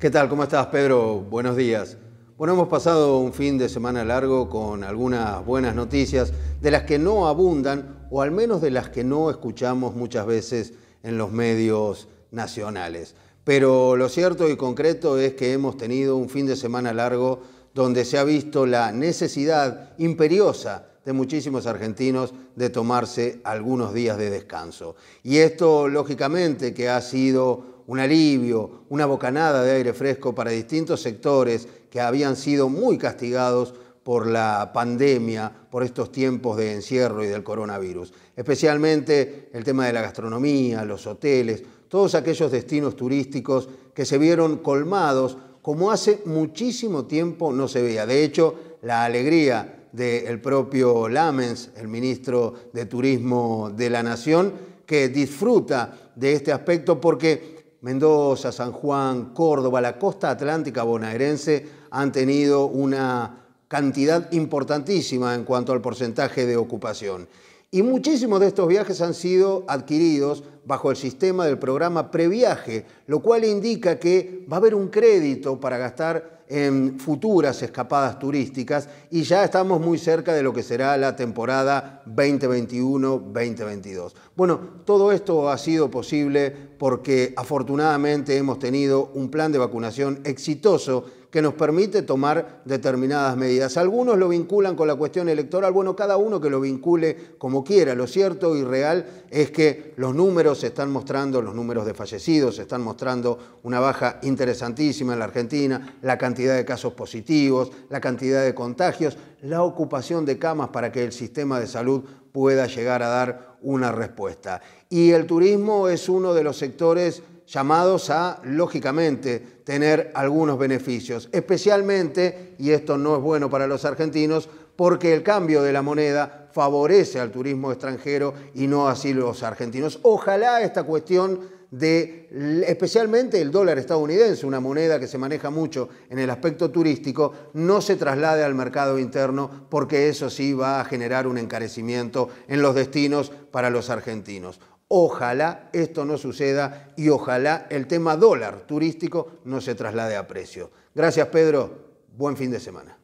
¿Qué tal? ¿Cómo estás, Pedro? Buenos días. Bueno, hemos pasado un fin de semana largo con algunas buenas noticias, de las que no abundan, o al menos de las que no escuchamos muchas veces en los medios nacionales. Pero lo cierto y concreto es que hemos tenido un fin de semana largo donde se ha visto la necesidad imperiosa de muchísimos argentinos de tomarse algunos días de descanso. Y esto, lógicamente, que ha sido un alivio, una bocanada de aire fresco para distintos sectores que habían sido muy castigados por la pandemia, por estos tiempos de encierro y del coronavirus. Especialmente el tema de la gastronomía, los hoteles, todos aquellos destinos turísticos que se vieron colmados como hace muchísimo tiempo no se veía. De hecho, la alegría del propio Lamens, el ministro de Turismo de la Nación, que disfruta de este aspecto porque Mendoza, San Juan, Córdoba, la costa atlántica bonaerense han tenido una cantidad importantísima en cuanto al porcentaje de ocupación. Y muchísimos de estos viajes han sido adquiridos bajo el sistema del programa previaje, lo cual indica que va a haber un crédito para gastar en futuras escapadas turísticas y ya estamos muy cerca de lo que será la temporada 2021-2022. Bueno, todo esto ha sido posible porque afortunadamente hemos tenido un plan de vacunación exitoso que nos permite tomar determinadas medidas. Algunos lo vinculan con la cuestión electoral, bueno, cada uno que lo vincule como quiera. Lo cierto y real es que los números se están mostrando, los números de fallecidos se están mostrando una baja interesantísima en la Argentina, la cantidad de casos positivos, la cantidad de contagios, la ocupación de camas para que el sistema de salud pueda llegar a dar una respuesta. Y el turismo es uno de los sectores llamados a, lógicamente, tener algunos beneficios, especialmente, y esto no es bueno para los argentinos, porque el cambio de la moneda favorece al turismo extranjero y no así los argentinos. Ojalá esta cuestión de especialmente el dólar estadounidense, una moneda que se maneja mucho en el aspecto turístico, no se traslade al mercado interno porque eso sí va a generar un encarecimiento en los destinos para los argentinos. Ojalá esto no suceda y ojalá el tema dólar turístico no se traslade a precio. Gracias Pedro, buen fin de semana.